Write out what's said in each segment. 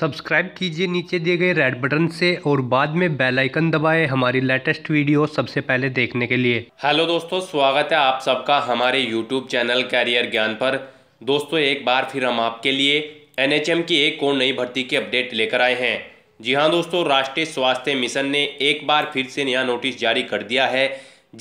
subscribe कीजिए नीचे दिए गए रेड बटन से और बाद में बेल आइकन दबाएं हमारी लेटेस्ट वीडियो सबसे पहले देखने के लिए हेलो दोस्तों स्वागत है आप सबका हमारे यूट्यूब चैनल कैरियर ज्ञान पर दोस्तों एक बार फिर हम आपके लिए एनएचएम की एक और नई भर्ती की अपडेट लेकर आए हैं जी हाँ दोस्तों राष्ट्रीय स्वास्थ्य मिशन ने एक बार फिर से नया नोटिस जारी कर दिया है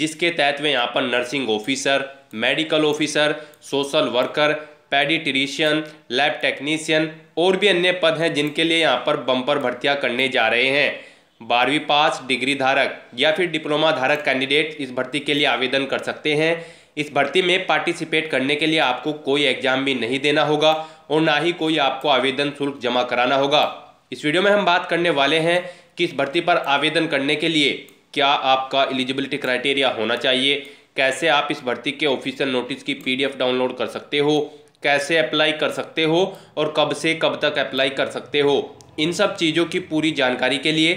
जिसके तहत वे यहाँ पर nursing officer medical officer social worker paediatrician lab technician और भी अन्य पद हैं जिनके लिए यहाँ पर बम्पर भर्तियाँ करने जा रहे हैं बारहवीं पास डिग्री धारक या फिर डिप्लोमा धारक कैंडिडेट इस भर्ती के लिए आवेदन कर सकते हैं इस भर्ती में पार्टिसिपेट करने के लिए आपको कोई एग्जाम भी नहीं देना होगा और ना ही कोई आपको आवेदन शुल्क जमा कराना होगा इस वीडियो में हम बात करने वाले हैं कि इस भर्ती पर आवेदन करने के लिए क्या आपका एलिजिबिलिटी क्राइटेरिया होना चाहिए कैसे आप इस भर्ती के ऑफिशियल नोटिस की पीडीएफ डाउनलोड कर सकते हो कैसे अप्लाई कर सकते हो और कब से कब तक अप्लाई कर सकते हो इन सब चीज़ों की पूरी जानकारी के लिए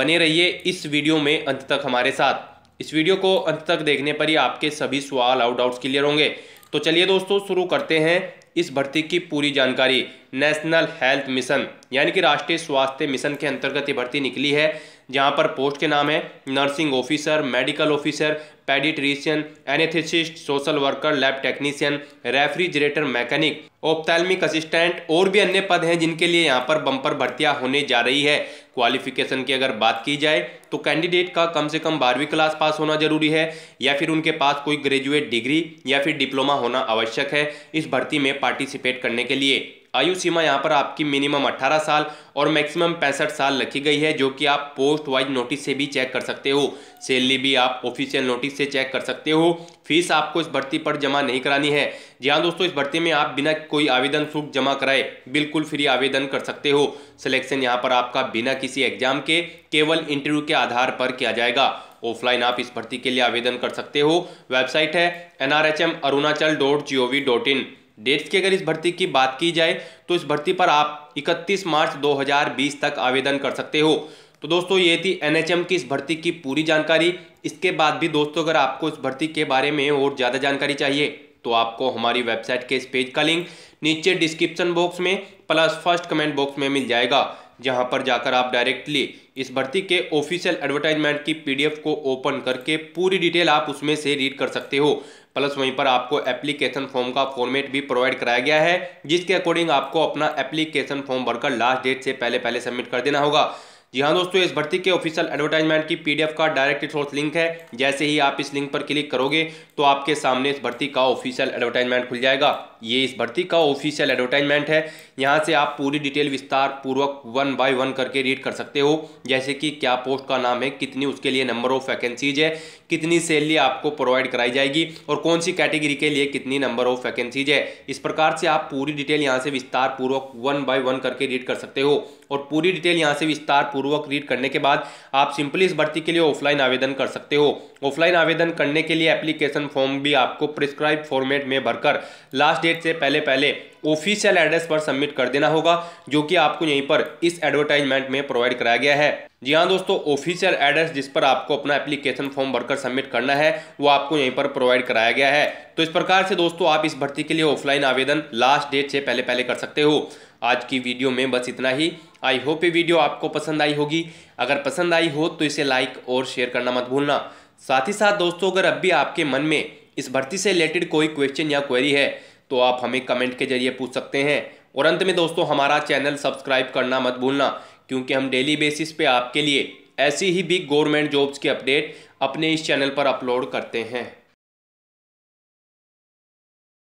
बने रहिए इस वीडियो में अंत तक हमारे साथ इस वीडियो को अंत तक देखने पर ही आपके सभी सवाल और डाउट्स क्लियर होंगे तो चलिए दोस्तों शुरू करते हैं इस भर्ती की पूरी जानकारी नेशनल हेल्थ मिशन यानी कि राष्ट्रीय स्वास्थ्य मिशन के अंतर्गत ये भर्ती निकली है जहाँ पर पोस्ट के नाम है nursing officer medical officer paediatrician anaesthetist social worker lab technician refrigerator mechanic ophthalmic assistant और भी अन्य पद हैं जिनके लिए यहाँ पर बम्पर भर्तियाँ होने जा रही है क्वालिफिकेशन की अगर बात की जाए तो कैंडिडेट का कम से कम बारहवीं क्लास पास होना जरूरी है या फिर उनके पास कोई ग्रेजुएट डिग्री या फिर डिप्लोमा होना आवश्यक है इस भर्ती में पार्टिसिपेट करने के लिए आयु सीमा यहाँ पर आपकी मिनिमम 18 साल और मैक्सिमम पैंसठ साल रखी गई है जो कि आप पोस्ट वाइज नोटिस से भी चेक कर सकते हो सैलरी भी आप ऑफिशियल नोटिस से चेक कर सकते हो फीस आपको इस भर्ती पर जमा नहीं करानी है जी हाँ दोस्तों इस भर्ती में आप बिना कोई आवेदन शुल्क जमा कराए बिल्कुल फ्री आवेदन कर सकते हो सिलेक्शन यहाँ पर आपका बिना किसी एग्जाम के केवल इंटरव्यू के आधार पर किया जाएगा ऑफलाइन आप इस भर्ती के लिए आवेदन कर सकते हो वेबसाइट है N R H M Arunachal dot G O V dot in dates की अगर इस भर्ती की बात की जाए तो इस भर्ती पर आप 31 मार्च 2020 तक आवेदन कर सकते हो तो दोस्तों ये थी एनएचएम की इस भर्ती की पूरी जानकारी इसके बाद भी दोस्तों अगर आपको इस भर्ती के बारे में और ज़्यादा जानकारी चाहिए तो आपको हमारी वेबसाइट के इस पेज का लिंक नीचे डिस्क्रिप्शन बॉक्स में प्लस फर्स्ट कमेंट बॉक्स में मिल जाएगा जहां पर जाकर आप डायरेक्टली इस भर्ती के ऑफिशियल एडवर्टाइजमेंट की पीडीएफ को ओपन करके पूरी डिटेल आप उसमें से रीड कर सकते हो प्लस वहीं पर आपको एप्लीकेशन फॉर्म का फॉर्मेट भी प्रोवाइड कराया गया है जिसके अकॉर्डिंग आपको अपना एप्लीकेशन फॉर्म भरकर लास्ट डेट से पहले पहले सबमिट कर देना होगा जी हाँ दोस्तों इस भर्ती के ऑफिशियल एडवर्टाइजमेंट की पीडीएफ का डायरेक्ट सोर्स लिंक है जैसे ही आप इस लिंक पर क्लिक करोगे तो आपके सामने इस भर्ती का ऑफिशियल एडवर्टाइजमेंट खुल जाएगा ये इस भर्ती का ऑफिशियल एडवर्टाइजमेंट है यहाँ से आप पूरी डिटेल विस्तार पूर्वक वन बाय वन करके रीड कर सकते हो जैसे कि क्या पोस्ट का नाम है कितनी उसके लिए नंबर ऑफ वैकेंसीज है कितनी सैलरी आपको प्रोवाइड कराई जाएगी और कौन सी कैटेगरी के लिए कितनी नंबर ऑफ वैकेंसीज है इस प्रकार से आप पूरी डिटेल यहाँ से विस्तार पूर्वक वन बाय वन करके रीड कर सकते हो और पूरी डिटेल यहाँ से विस्तार पूर्वक रीड करने के बाद आप सिंपली इस भर्ती के लिए ऑफलाइन आवेदन कर सकते हो ऑफलाइन आवेदन करने के लिए एप्लीकेशन फॉर्म भी आपको प्रिस्क्राइब फॉर्मेट में भरकर लास्ट डेट से पहले पहले ऑफिशियल एड्रेस पर सबमिट कर देना होगा जो कि आपको यहीं पर इस एडवर्टाइजमेंट में प्रोवाइड कराया गया है जी हाँ दोस्तों ऑफिशियल एड्रेस जिस पर आपको अपना एप्लीकेशन फॉर्म भरकर सबमिट करना है वो आपको यहीं पर प्रोवाइड कराया गया है तो इस प्रकार से दोस्तों आप इस भर्ती के लिए ऑफलाइन आवेदन लास्ट डेट से पहले पहले कर सकते हो आज की वीडियो में बस इतना ही आई होप ये वीडियो आपको पसंद आई होगी अगर पसंद आई हो तो इसे लाइक और शेयर करना मत भूलना साथ ही साथ दोस्तों अगर अब भी आपके मन में इस भर्ती से रिलेटेड कोई क्वेश्चन या क्वेरी है तो आप हमें कमेंट के जरिए पूछ सकते हैं और अंत में दोस्तों हमारा चैनल सब्सक्राइब करना मत भूलना क्योंकि हम डेली बेसिस पे आपके लिए ऐसी ही बिग गवर्नमेंट जॉब्स की अपडेट अपने इस चैनल पर अपलोड करते हैं